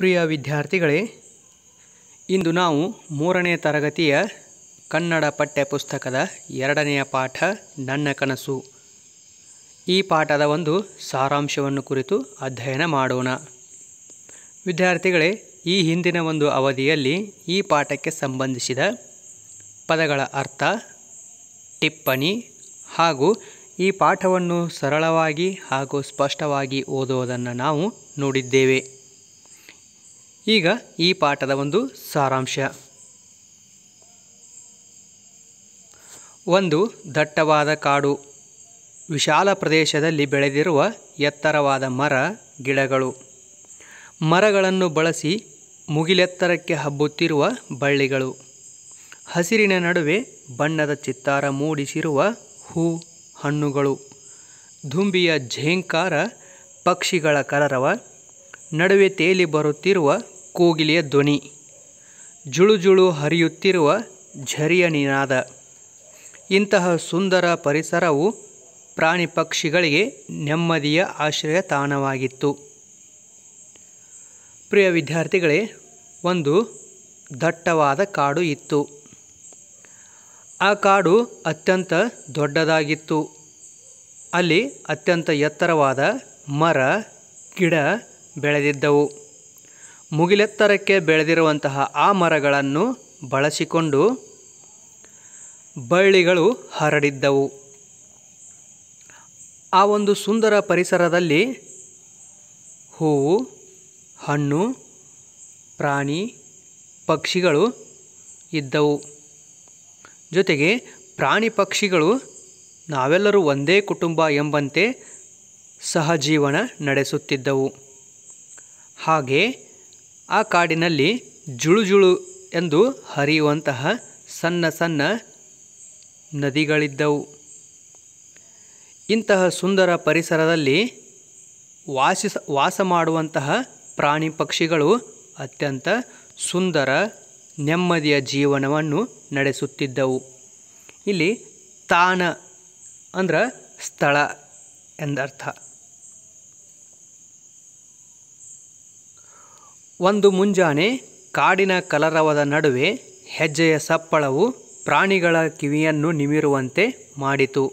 ಪ್ರಿಯ ವಿದ್ಯಾರ್ಥಿಗಳೇ ಇಂದು ನಾವು ಮೂರನೇ ತರಗತಿಯ ಕನ್ನಡ ಪಠ್ಯಪುಸ್ತಕದ ಎರಡನೆಯ ಪಾಠ ನನ್ನ ಕನಸು ಈ ಪಾಠದ ಒಂದು ಸಾರಾಂಶವನ್ನು ಕುರಿತು ಅಧ್ಯಯನ ಮಾಡೋಣ ವಿದ್ಯಾರ್ಥಿಗಳೇ ಈ ಹಿಂದಿನ ಒಂದು ಅವಧಿಯಲ್ಲಿ ಈ ಪಾಠಕ್ಕೆ ಸಂಬಂಧಿಸಿದ ಪದಗಳ ಅರ್ಥ ಟಿಪ್ಪಣಿ ಹಾಗೂ ಈ ಪಾಠವನ್ನು ಸರಳವಾಗಿ ಹಾಗೂ ಸ್ಪಷ್ಟವಾಗಿ ಓದುವುದನ್ನು ನಾವು ನೋಡಿದ್ದೇವೆ ಈಗ ಈ ಪಾಠದ ಒಂದು ಸಾರಾಂಶ ಒಂದು ದಟ್ಟವಾದ ಕಾಡು ವಿಶಾಲ ಪ್ರದೇಶದಲ್ಲಿ ಬೆಳೆದಿರುವ ಎತ್ತರವಾದ ಮರ ಗಿಡಗಳು ಮರಗಳನ್ನು ಬಳಸಿ ಮುಗಿಲೆತ್ತರಕ್ಕೆ ಹಬ್ಬುತ್ತಿರುವ ಬಳ್ಳಿಗಳು ಹಸಿರಿನ ನಡುವೆ ಬಣ್ಣದ ಚಿತ್ತಾರ ಮೂಡಿಸಿರುವ ಹೂ ಹಣ್ಣುಗಳು ದುಂಬಿಯ ಝೇಂಕಾರ ಪಕ್ಷಿಗಳ ಕಲರವ ನಡುವೆ ತೇಲಿ ಬರುತ್ತಿರುವ ಕೋಗಿಲೆಯ ಧ್ವನಿ ಜುಳುಜುಳು ಹರಿಯುತ್ತಿರುವ ಝರಿಯ ನಿನಾದ ಇಂತಹ ಸುಂದರ ಪರಿಸರವು ಪ್ರಾಣಿ ಪಕ್ಷಿಗಳಿಗೆ ನೆಮ್ಮದಿಯ ಆಶ್ರಯ ತಾಣವಾಗಿತ್ತು ಪ್ರಿಯ ವಿದ್ಯಾರ್ಥಿಗಳೇ ಒಂದು ದಟ್ಟವಾದ ಕಾಡು ಇತ್ತು ಆ ಕಾಡು ಅತ್ಯಂತ ದೊಡ್ಡದಾಗಿತ್ತು ಅಲ್ಲಿ ಅತ್ಯಂತ ಎತ್ತರವಾದ ಮರ ಗಿಡ ಬೆಳೆದಿದ್ದವು ಮುಗಿಲೆತ್ತರಕ್ಕೆ ಬೆಳೆದಿರುವಂತಹ ಆ ಮರಗಳನ್ನು ಬಳಸಿಕೊಂಡು ಬಳ್ಳಿಗಳು ಹರಡಿದ್ದವು ಆ ಒಂದು ಸುಂದರ ಪರಿಸರದಲ್ಲಿ ಹೂವು ಹಣ್ಣು ಪ್ರಾಣಿ ಪಕ್ಷಿಗಳು ಇದ್ದವು ಜೊತೆಗೆ ಪ್ರಾಣಿ ಪಕ್ಷಿಗಳು ನಾವೆಲ್ಲರೂ ಒಂದೇ ಕುಟುಂಬ ಎಂಬಂತೆ ಸಹಜೀವನ ನಡೆಸುತ್ತಿದ್ದವು ಹಾಗೆ ಆ ಕಾಡಿನಲ್ಲಿ ಜುಳುಜುಳು ಎಂದು ಹರಿಯುವಂತಹ ಸಣ್ಣ ಸಣ್ಣ ನದಿಗಳಿದ್ದವು ಇಂತಹ ಸುಂದರ ಪರಿಸರದಲ್ಲಿ ವಾಸಿಸ ವಾಸ ಮಾಡುವಂತಹ ಪ್ರಾಣಿ ಪಕ್ಷಿಗಳು ಅತ್ಯಂತ ಸುಂದರ ನೆಮ್ಮದಿಯ ಜೀವನವನ್ನು ನಡೆಸುತ್ತಿದ್ದವು ಇಲ್ಲಿ ತಾನ ಅಂದ್ರೆ ಸ್ಥಳ ಎಂದರ್ಥ ಒಂದು ಮುಂಜಾನೆ ಕಾಡಿನ ಕಲರವದ ನಡುವೆ ಹೆಜ್ಜೆಯ ಸಪ್ಪಳವು ಪ್ರಾಣಿಗಳ ಕಿವಿಯನ್ನು ನಿಮಿರುವಂತೆ ಮಾಡಿತು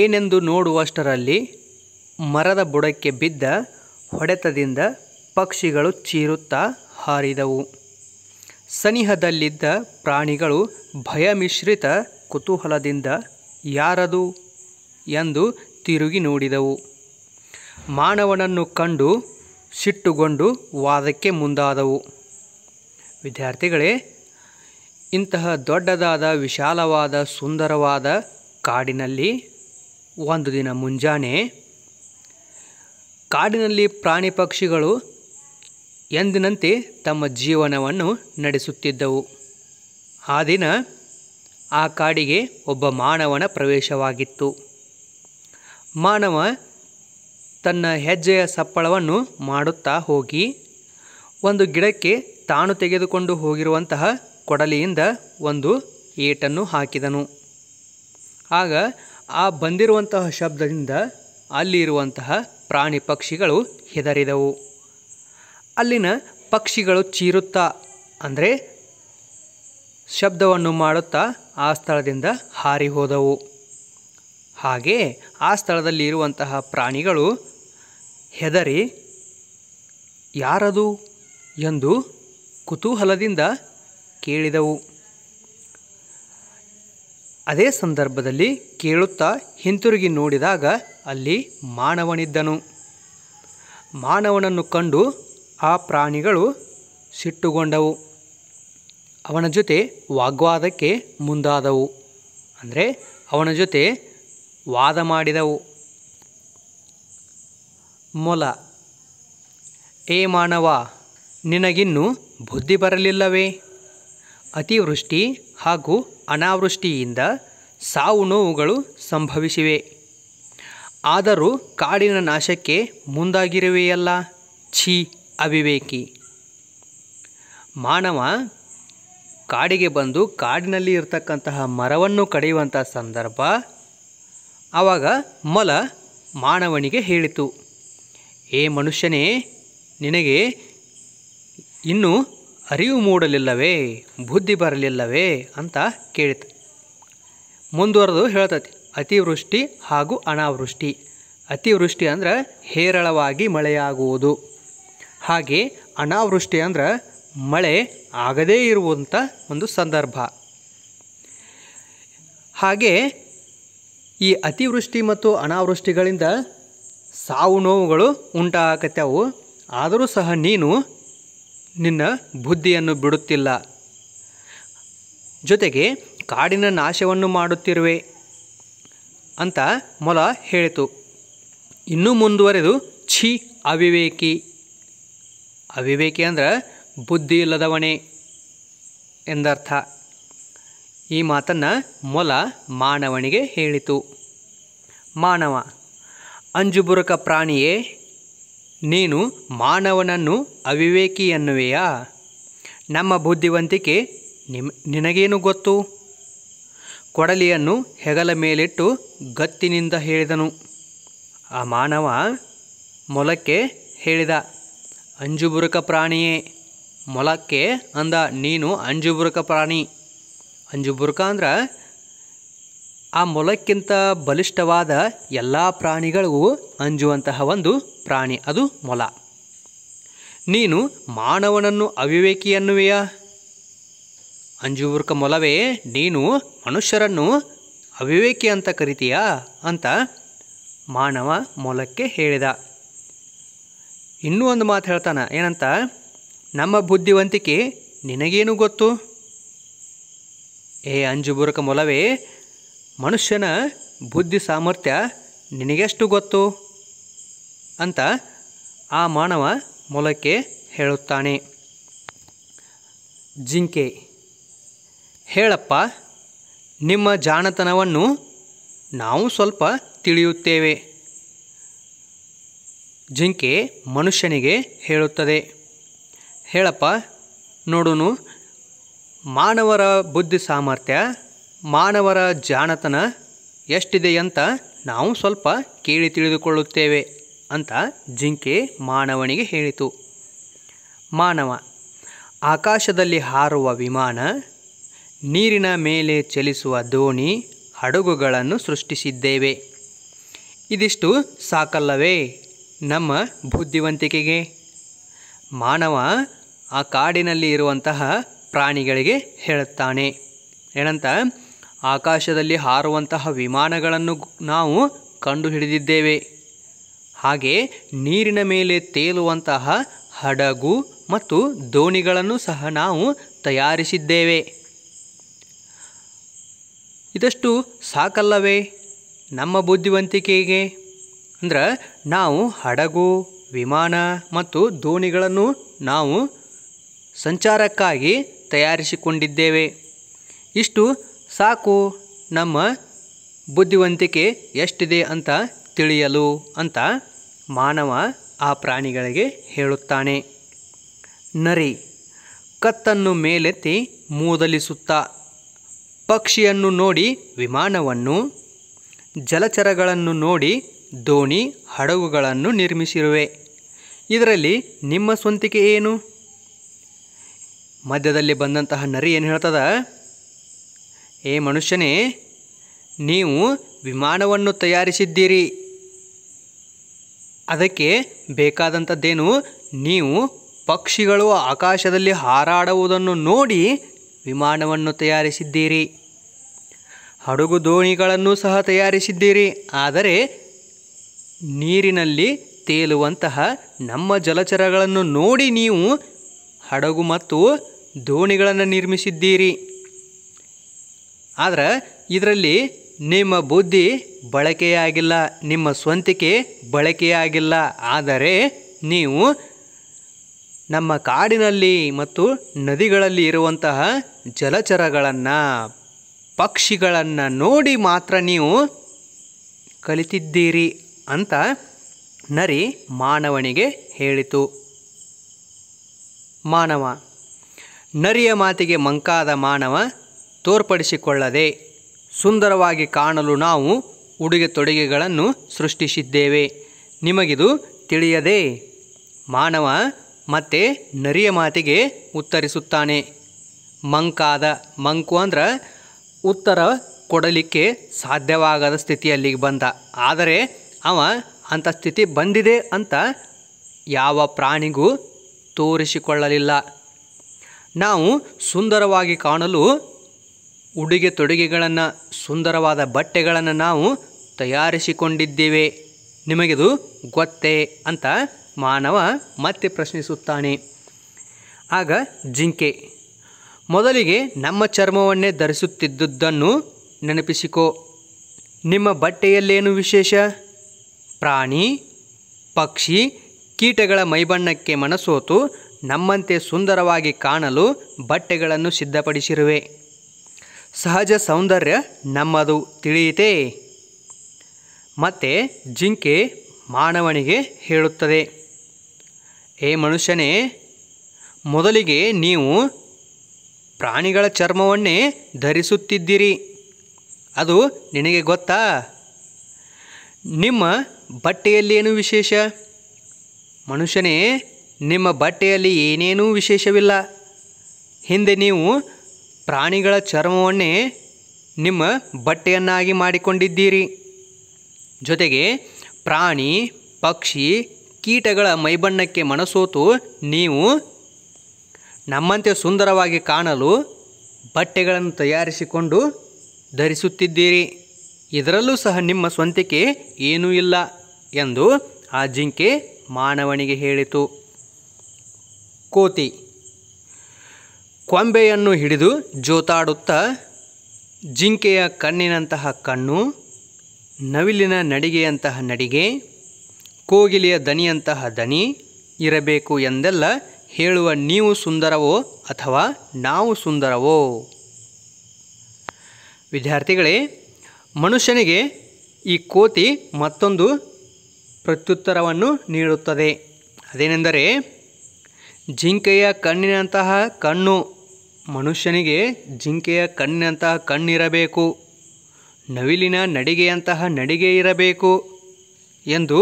ಏನೆಂದು ನೋಡುವಷ್ಟರಲ್ಲಿ ಮರದ ಬುಡಕ್ಕೆ ಬಿದ್ದ ಹೊಡೆತದಿಂದ ಪಕ್ಷಿಗಳು ಚೀರುತ್ತಾ ಹಾರಿದವು ಸನಿಹದಲ್ಲಿದ್ದ ಪ್ರಾಣಿಗಳು ಭಯಮಿಶ್ರಿತ ಕುತೂಹಲದಿಂದ ಯಾರದು ಎಂದು ತಿರುಗಿ ನೋಡಿದವು ಮಾನವನನ್ನು ಕಂಡು ಸಿಟ್ಟುಗೊಂಡು ವಾದಕ್ಕೆ ಮುಂದಾದವು ವಿದ್ಯಾರ್ಥಿಗಳೇ ಇಂತಹ ದೊಡ್ಡದಾದ ವಿಶಾಲವಾದ ಸುಂದರವಾದ ಕಾಡಿನಲ್ಲಿ ಒಂದು ದಿನ ಮುಂಜಾನೆ ಕಾಡಿನಲ್ಲಿ ಪ್ರಾಣಿ ಪಕ್ಷಿಗಳು ಎಂದಿನಂತೆ ತಮ್ಮ ಜೀವನವನ್ನು ನಡೆಸುತ್ತಿದ್ದವು ಆ ದಿನ ಆ ಕಾಡಿಗೆ ಒಬ್ಬ ಮಾನವನ ಪ್ರವೇಶವಾಗಿತ್ತು ಮಾನವ ತನ್ನ ಹೆಜ್ಜೆಯ ಸಪ್ಪಳವನ್ನು ಮಾಡುತ್ತಾ ಹೋಗಿ ಒಂದು ಗಿಡಕ್ಕೆ ತಾನು ತೆಗೆದುಕೊಂಡು ಹೋಗಿರುವಂತಹ ಕೊಡಲಿಯಿಂದ ಒಂದು ಏಟನ್ನು ಹಾಕಿದನು ಆಗ ಆ ಬಂದಿರುವಂತಹ ಶಬ್ದದಿಂದ ಅಲ್ಲಿ ಇರುವಂತಹ ಪ್ರಾಣಿ ಪಕ್ಷಿಗಳು ಹೆದರಿದವು ಅಲ್ಲಿನ ಪಕ್ಷಿಗಳು ಚೀರುತ್ತಾ ಅಂದರೆ ಶಬ್ದವನ್ನು ಮಾಡುತ್ತಾ ಆ ಸ್ಥಳದಿಂದ ಹಾರಿ ಹೋದವು ಹಾಗೇ ಆ ಸ್ಥಳದಲ್ಲಿ ಇರುವಂತಹ ಪ್ರಾಣಿಗಳು ಹೆದರಿ ಯಾರದು ಎಂದು ಕುತೂಹಲದಿಂದ ಕೇಳಿದವು ಅದೇ ಸಂದರ್ಭದಲ್ಲಿ ಕೇಳುತ್ತಾ ಹಿಂತಿರುಗಿ ನೋಡಿದಾಗ ಅಲ್ಲಿ ಮಾನವನಿದ್ದನು ಮಾನವನನ್ನು ಕಂಡು ಆ ಪ್ರಾಣಿಗಳು ಸಿಟ್ಟುಗೊಂಡವು ಅವನ ಜೊತೆ ವಾಗ್ವಾದಕ್ಕೆ ಮುಂದಾದವು ಅಂದರೆ ಅವನ ಜೊತೆ ವಾದ ಮಾಡಿದವು ಮೊಲ ಏ ಮಾನವ ನಿನಗಿನ್ನೂ ಬುದ್ಧಿ ಬರಲಿಲ್ಲವೇ ಅತಿವೃಷ್ಟಿ ಹಾಗೂ ಅನಾವೃಷ್ಟಿಯಿಂದ ಸಾವು ನೋವುಗಳು ಸಂಭವಿಸಿವೆ ಆದರೂ ಕಾಡಿನ ನಾಶಕ್ಕೆ ಮುಂದಾಗಿರುವೆಯಲ್ಲ ಛೀ ಅವಿವೇಕಿ ಮಾನವ ಕಾಡಿಗೆ ಬಂದು ಕಾಡಿನಲ್ಲಿ ಇರತಕ್ಕಂತಹ ಮರವನ್ನು ಕಡಿಯುವಂಥ ಸಂದರ್ಭ ಆವಾಗ ಮೊಲ ಮಾನವನಿಗೆ ಹೇಳಿತು ಏ ಮನುಷ್ಯನೇ ನಿನಗೆ ಇನ್ನೂ ಅರಿವು ಮೂಡಲಿಲ್ಲವೇ ಬುದ್ಧಿ ಬರಲಿಲ್ಲವೇ ಅಂತ ಕೇಳಿತು ಮುಂದುವರೆದು ಹೇಳ್ತತಿ ಅತಿವೃಷ್ಟಿ ಹಾಗೂ ಅನಾವೃಷ್ಟಿ ಅತಿವೃಷ್ಟಿ ಅಂದ್ರೆ ಹೇರಳವಾಗಿ ಮಳೆಯಾಗುವುದು ಹಾಗೆ ಅನಾವೃಷ್ಟಿ ಅಂದ್ರೆ ಮಳೆ ಆಗದೇ ಇರುವಂಥ ಒಂದು ಸಂದರ್ಭ ಹಾಗೆ ಈ ಅತಿವೃಷ್ಟಿ ಮತ್ತು ಅನಾವೃಷ್ಟಿಗಳಿಂದ ಸಾವು ನೋವುಗಳು ಉಂಟಾಗತ್ತವು ಆದರೂ ಸಹ ನೀನು ನಿನ್ನ ಬುದ್ಧಿಯನ್ನು ಬಿಡುತ್ತಿಲ್ಲ ಜೊತೆಗೆ ಕಾಡಿನ ನಾಶವನ್ನು ಮಾಡುತ್ತಿರುವೆ ಅಂತ ಮೊಲ ಹೇಳಿತು ಇನ್ನೂ ಮುಂದುವರೆದು ಛಿ ಅವಿವೇಕಿ ಅವಿವೇಕಿ ಅಂದ್ರೆ ಬುದ್ಧಿ ಇಲ್ಲದವನೇ ಎಂದರ್ಥ ಈ ಮಾತನ್ನು ಮೊಲ ಮಾನವನಿಗೆ ಹೇಳಿತು ಮಾನವ ಅಂಜುಬುರುಕ ಪ್ರಾಣಿಯೇ ನೀನು ಮಾನವನನ್ನು ಅವಿವೇಕಿ ಎನ್ನುವೆಯಾ ನಮ್ಮ ಬುದ್ಧಿವಂತಿಕೆ ನಿಮ್ ನಿನಗೇನು ಗೊತ್ತು ಕೊಡಲಿಯನ್ನು ಹೆಗಲ ಮೇಲಿಟ್ಟು ಗತ್ತಿನಿಂದ ಹೇಳಿದನು ಆ ಮಾನವ ಮೊಲಕ್ಕೆ ಹೇಳಿದ ಅಂಜುಬುರುಕ ಪ್ರಾಣಿಯೇ ಮೊಲಕ್ಕೆ ಅಂದ ನೀನು ಅಂಜುಬುರುಕ ಪ್ರಾಣಿ ಅಂಜು ಬುರ್ಕ ಅಂದ್ರೆ ಆ ಮೊಲಕ್ಕಿಂತ ಬಲಿಷ್ಠವಾದ ಎಲ್ಲ ಪ್ರಾಣಿಗಳಿಗೂ ಅಂಜುವಂತಹ ಒಂದು ಪ್ರಾಣಿ ಅದು ಮೊಲ ನೀನು ಮಾನವನನ್ನು ಅವಿವೇಕಿ ಅನ್ನುವೆಯ ಅಂಜುಬುರ್ಕ ಮೊಲವೇ ನೀನು ಮನುಷ್ಯರನ್ನು ಅವಿವೇಕಿ ಅಂತ ಕರಿತೀಯಾ ಅಂತ ಮಾನವ ಮೊಲಕ್ಕೆ ಹೇಳಿದ ಇನ್ನೂ ಒಂದು ಮಾತು ಹೇಳ್ತಾನೆ ಏನಂತ ನಮ್ಮ ಬುದ್ಧಿವಂತಿಕೆ ನಿನಗೇನು ಗೊತ್ತು ಏ ಅಂಜುಬುರಕ ಮೊಲವೇ ಮನುಷ್ಯನ ಬುದ್ಧಿ ಸಾಮರ್ಥ್ಯ ನಿನಗೆಷ್ಟು ಗೊತ್ತು ಅಂತ ಆ ಮಾನವ ಮೊಲಕ್ಕೆ ಹೇಳುತ್ತಾನೆ ಜಿಂಕೆ ಹೇಳಪ್ಪ ನಿಮ್ಮ ಜಾಣತನವನ್ನು ನಾವು ಸ್ವಲ್ಪ ತಿಳಿಯುತ್ತೇವೆ ಜಿಂಕೆ ಮನುಷ್ಯನಿಗೆ ಹೇಳುತ್ತದೆ ಹೇಳಪ್ಪ ನೋಡುನು ಮಾನವರ ಬುದ್ಧಿ ಸಾಮರ್ಥ್ಯ ಮಾನವರ ಜಾಣತನ ಎಷ್ಟಿದೆ ಅಂತ ನಾವು ಸ್ವಲ್ಪ ಕೇಳಿ ತಿಳಿದುಕೊಳ್ಳುತ್ತೇವೆ ಅಂತ ಜಿಂಕೆ ಮಾನವನಿಗೆ ಹೇಳಿತು ಮಾನವ ಆಕಾಶದಲ್ಲಿ ಹಾರುವ ವಿಮಾನ ನೀರಿನ ಮೇಲೆ ಚಲಿಸುವ ದೋಣಿ ಹಡಗುಗಳನ್ನು ಸೃಷ್ಟಿಸಿದ್ದೇವೆ ಇದಿಷ್ಟು ಸಾಕಲ್ಲವೇ ನಮ್ಮ ಬುದ್ಧಿವಂತಿಕೆಗೆ ಮಾನವ ಆ ಕಾಡಿನಲ್ಲಿ ಇರುವಂತಹ ಪ್ರಾಣಿಗಳಿಗೆ ಹೇಳುತ್ತಾನೆ ಏನಂತ ಆಕಾಶದಲ್ಲಿ ಹಾರುವಂತಹ ವಿಮಾನಗಳನ್ನು ನಾವು ಕಂಡು ಹಿಡಿದಿದ್ದೇವೆ ಹಾಗೆ ನೀರಿನ ಮೇಲೆ ತೇಲುವಂತಹ ಹಡಗು ಮತ್ತು ದೋಣಿಗಳನ್ನು ಸಹ ನಾವು ತಯಾರಿಸಿದ್ದೇವೆ ಇದಷ್ಟು ಸಾಕಲ್ಲವೇ ನಮ್ಮ ಬುದ್ಧಿವಂತಿಕೆಗೆ ಅಂದ್ರೆ ನಾವು ಹಡಗು ವಿಮಾನ ಮತ್ತು ದೋಣಿಗಳನ್ನು ನಾವು ಸಂಚಾರಕ್ಕಾಗಿ ತಯಾರಿಸಿಕೊಂಡಿದ್ದೇವೆ ಇಷ್ಟು ಸಾಕು ನಮ್ಮ ಬುದ್ಧಿವಂತಿಕೆ ಎಷ್ಟಿದೆ ಅಂತ ತಿಳಿಯಲು ಅಂತ ಮಾನವ ಆ ಪ್ರಾಣಿಗಳಿಗೆ ಹೇಳುತ್ತಾನೆ ನರಿ ಕತ್ತನ್ನು ಮೇಲೆತ್ತಿ ಮೂದಲಿಸುತ್ತಾ ಪಕ್ಷಿಯನ್ನು ನೋಡಿ ವಿಮಾನವನ್ನು ಜಲಚರಗಳನ್ನು ನೋಡಿ ದೋಣಿ ಹಡಗುಗಳನ್ನು ನಿರ್ಮಿಸಿರುವೆ ಇದರಲ್ಲಿ ನಿಮ್ಮ ಸ್ವಂತಿಕೆ ಏನು ಮಧ್ಯದಲ್ಲಿ ಬಂದಂತಹ ನರಿ ಏನು ಹೇಳ್ತದ ಏ ಮನುಷ್ಯನೇ ನೀವು ವಿಮಾನವನ್ನು ತಯಾರಿಸಿದ್ದೀರಿ ಅದಕ್ಕೆ ಬೇಕಾದಂಥದ್ದೇನು ನೀವು ಪಕ್ಷಿಗಳು ಆಕಾಶದಲ್ಲಿ ಹಾರಾಡುವುದನ್ನು ನೋಡಿ ವಿಮಾನವನ್ನು ತಯಾರಿಸಿದ್ದೀರಿ ಹಡಗು ದೋಣಿಗಳನ್ನು ಸಹ ತಯಾರಿಸಿದ್ದೀರಿ ಆದರೆ ನೀರಿನಲ್ಲಿ ತೇಲುವಂತಹ ನಮ್ಮ ಜಲಚರಗಳನ್ನು ನೋಡಿ ನೀವು ಹಡಗು ಮತ್ತು ದೋಣಿಗಳನ್ನು ನಿರ್ಮಿಸಿದ್ದೀರಿ ಆದರೆ ಇದರಲ್ಲಿ ನಿಮ್ಮ ಬುದ್ಧಿ ಬಳಕೆಯಾಗಿಲ್ಲ ನಿಮ್ಮ ಸ್ವಂತಿಕೆ ಬಳಕೆಯಾಗಿಲ್ಲ ಆದರೆ ನೀವು ನಮ್ಮ ಕಾಡಿನಲ್ಲಿ ಮತ್ತು ನದಿಗಳಲ್ಲಿ ಇರುವಂತಹ ಜಲಚರಗಳನ್ನು ಪಕ್ಷಿಗಳನ್ನು ನೋಡಿ ಮಾತ್ರ ನೀವು ಕಲಿತಿದ್ದೀರಿ ಅಂತ ನರಿ ಮಾನವನಿಗೆ ಹೇಳಿತು ಮಾನವ ನರಿಯ ಮಾತಿಗೆ ಮಂಕಾದ ಮಾನವ ತೋರ್ಪಡಿಸಿಕೊಳ್ಳದೆ ಸುಂದರವಾಗಿ ಕಾಣಲು ನಾವು ಉಡುಗೆ ತೊಡುಗೆಗಳನ್ನು ಸೃಷ್ಟಿಸಿದ್ದೇವೆ ನಿಮಗಿದು ತಿಳಿಯದೆ ಮಾನವ ಮತ್ತೆ ನರಿಯ ಮಾತಿಗೆ ಉತ್ತರಿಸುತ್ತಾನೆ ಮಂಕಾದ ಮಂಕು ಅಂದ್ರೆ ಉತ್ತರ ಕೊಡಲಿಕ್ಕೆ ಸಾಧ್ಯವಾಗದ ಸ್ಥಿತಿಯಲ್ಲಿ ಬಂದ ಆದರೆ ಅವ ಅಂಥ ಸ್ಥಿತಿ ಬಂದಿದೆ ಅಂತ ಯಾವ ಪ್ರಾಣಿಗೂ ತೋರಿಸಿಕೊಳ್ಳಲಿಲ್ಲ ನಾವು ಸುಂದರವಾಗಿ ಕಾಣಲು ಉಡುಗೆ ತೊಡುಗೆಗಳನ್ನು ಸುಂದರವಾದ ಬಟ್ಟೆಗಳನ್ನು ನಾವು ತಯಾರಿಸಿಕೊಂಡಿದ್ದೇವೆ ನಿಮಗಿದು ಗೊತ್ತೇ ಅಂತ ಮಾನವ ಮತ್ತೆ ಪ್ರಶ್ನಿಸುತ್ತಾನೆ ಆಗ ಜಿಂಕೆ ಮೊದಲಿಗೆ ನಮ್ಮ ಚರ್ಮವನ್ನೇ ಧರಿಸುತ್ತಿದ್ದುದನ್ನು ನೆನಪಿಸಿಕೋ ನಿಮ್ಮ ಬಟ್ಟೆಯಲ್ಲೇನು ವಿಶೇಷ ಪ್ರಾಣಿ ಪಕ್ಷಿ ಕೀಟಗಳ ಮೈಬಣ್ಣಕ್ಕೆ ಮನಸೋತು ನಮ್ಮಂತೆ ಸುಂದರವಾಗಿ ಕಾಣಲು ಬಟ್ಟೆಗಳನ್ನು ಸಿದ್ಧಪಡಿಸಿರುವೆ ಸಹಜ ಸೌಂದರ್ಯ ನಮ್ಮದು ತಿಳಿಯಿತೇ ಮತ್ತೆ ಜಿಂಕೆ ಮಾನವನಿಗೆ ಹೇಳುತ್ತದೆ ಏ ಮನುಷ್ಯನೇ ಮೊದಲಿಗೆ ನೀವು ಪ್ರಾಣಿಗಳ ಚರ್ಮವನ್ನೇ ಧರಿಸುತ್ತಿದ್ದೀರಿ ಅದು ನಿನಗೆ ಗೊತ್ತಾ ನಿಮ್ಮ ಬಟ್ಟೆಯಲ್ಲಿ ಏನು ವಿಶೇಷ ಮನುಷ್ಯನೇ ನಿಮ್ಮ ಬಟ್ಟೆಯಲ್ಲಿ ಏನೇನೂ ವಿಶೇಷವಿಲ್ಲ ಹಿಂದೆ ನೀವು ಪ್ರಾಣಿಗಳ ಚರ್ಮವನ್ನೇ ನಿಮ್ಮ ಬಟ್ಟೆಯನ್ನಾಗಿ ಮಾಡಿಕೊಂಡಿದ್ದೀರಿ ಜೊತೆಗೆ ಪ್ರಾಣಿ ಪಕ್ಷಿ ಕೀಟಗಳ ಮೈಬಣ್ಣಕ್ಕೆ ಮನಸೋತು ನೀವು ನಮ್ಮಂತೆ ಸುಂದರವಾಗಿ ಕಾಣಲು ಬಟ್ಟೆಗಳನ್ನು ತಯಾರಿಸಿಕೊಂಡು ಧರಿಸುತ್ತಿದ್ದೀರಿ ಇದರಲ್ಲೂ ಸಹ ನಿಮ್ಮ ಸ್ವಂತಿಕೆ ಏನೂ ಇಲ್ಲ ಎಂದು ಆ ಜಿಂಕೆ ಮಾನವನಿಗೆ ಹೇಳಿತು ಕೋತಿ ಕೊಂಬೆಯನ್ನು ಹಿಡಿದು ಜೋತಾಡುತ್ತಾ ಜಿಂಕೆಯ ಕಣ್ಣಿನಂತಹ ಕಣ್ಣು ನವಿಲಿನ ನಡಿಗೆಯಂತಹ ನಡಿಗೆ ಕೋಗಿಲೆಯ ದನಿಯಂತಹ ದನಿ ಇರಬೇಕು ಎಂದೆಲ್ಲ ಹೇಳುವ ನೀವು ಸುಂದರವೋ ಅಥವಾ ನಾವು ಸುಂದರವೋ ವಿದ್ಯಾರ್ಥಿಗಳೇ ಮನುಷ್ಯನಿಗೆ ಈ ಕೋತಿ ಮತ್ತೊಂದು ಪ್ರತ್ಯುತ್ತರವನ್ನು ನೀಡುತ್ತದೆ ಅದೇನೆಂದರೆ ಜಿಂಕೆಯ ಕಣ್ಣಿನಂತಹ ಕಣ್ಣು ಮನುಷ್ಯನಿಗೆ ಜಿಂಕೆಯ ಕಣ್ಣಿನಂತಹ ಕಣ್ಣಿರಬೇಕು ನವಿಲಿನ ನಡಿಗೆಯಂತಹ ನಡಿಗೆ ಇರಬೇಕು ಎಂದು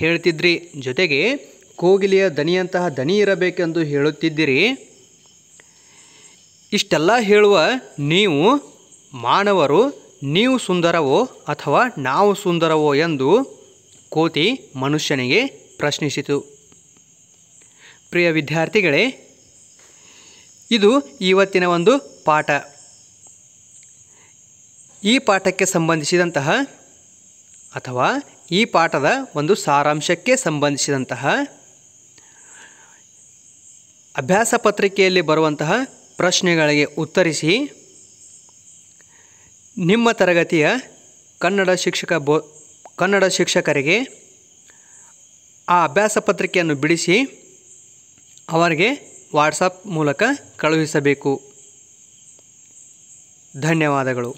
ಹೇಳ್ತಿದ್ರಿ ಜೊತೆಗೆ ಕೋಗಿಲೆಯ ದನಿಯಂತಹ ದನಿ ಇರಬೇಕೆಂದು ಹೇಳುತ್ತಿದ್ದೀರಿ ಇಷ್ಟೆಲ್ಲ ಹೇಳುವ ನೀವು ಮಾನವರು ನೀವು ಸುಂದರವೋ ಅಥವಾ ನಾವು ಸುಂದರವೋ ಎಂದು ಕೋತಿ ಮನುಷ್ಯನಿಗೆ ಪ್ರಶ್ನಿಸಿತು ಪ್ರಿಯ ವಿದ್ಯಾರ್ಥಿಗಳೇ ಇದು ಇವತ್ತಿನ ಒಂದು ಪಾಠ ಈ ಪಾಠಕ್ಕೆ ಸಂಬಂಧಿಸಿದಂತಹ ಅಥವಾ ಈ ಪಾಠದ ಒಂದು ಸಾರಾಂಶಕ್ಕೆ ಸಂಬಂಧಿಸಿದಂತಹ ಅಭ್ಯಾಸ ಪತ್ರಿಕೆಯಲ್ಲಿ ಬರುವಂತಹ ಪ್ರಶ್ನೆಗಳಿಗೆ ಉತ್ತರಿಸಿ ನಿಮ್ಮ ತರಗತಿಯ ಕನ್ನಡ ಶಿಕ್ಷಕ ಬೋ ಕನ್ನಡ ಶಿಕ್ಷಕರಿಗೆ ಆ ಅಭ್ಯಾಸ ಪತ್ರಿಕೆಯನ್ನು ಬಿಡಿಸಿ ಅವರಿಗೆ ವಾಟ್ಸಪ್ ಮೂಲಕ ಕಳುಹಿಸಬೇಕು ಧನ್ಯವಾದಗಳು